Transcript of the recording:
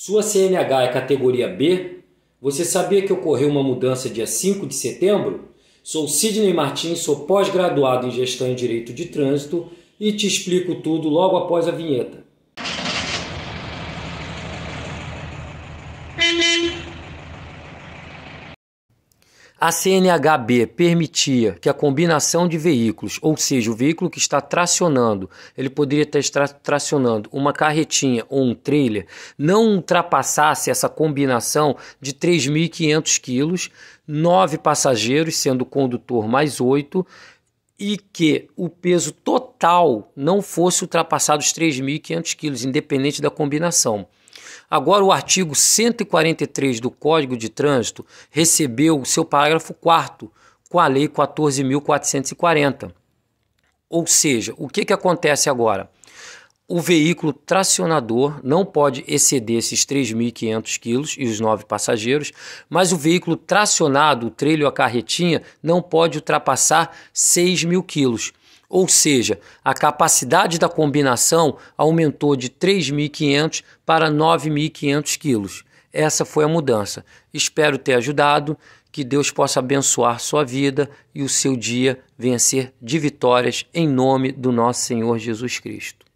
Sua CNH é categoria B? Você sabia que ocorreu uma mudança dia 5 de setembro? Sou Sidney Martins, sou pós-graduado em Gestão e Direito de Trânsito e te explico tudo logo após a vinheta. A CNHB permitia que a combinação de veículos, ou seja, o veículo que está tracionando, ele poderia estar tracionando uma carretinha ou um trailer, não ultrapassasse essa combinação de 3.500 quilos, nove passageiros, sendo o condutor mais oito, e que o peso total não fosse ultrapassado os 3.500 quilos, independente da combinação. Agora, o artigo 143 do Código de Trânsito recebeu o seu parágrafo 4 com a Lei 14.440. Ou seja, o que, que acontece agora? O veículo tracionador não pode exceder esses 3.500 quilos e os nove passageiros, mas o veículo tracionado, o trilho a carretinha, não pode ultrapassar 6.000 quilos. Ou seja, a capacidade da combinação aumentou de 3.500 para 9.500 quilos. Essa foi a mudança. Espero ter ajudado. Que Deus possa abençoar sua vida e o seu dia vencer de vitórias em nome do nosso Senhor Jesus Cristo.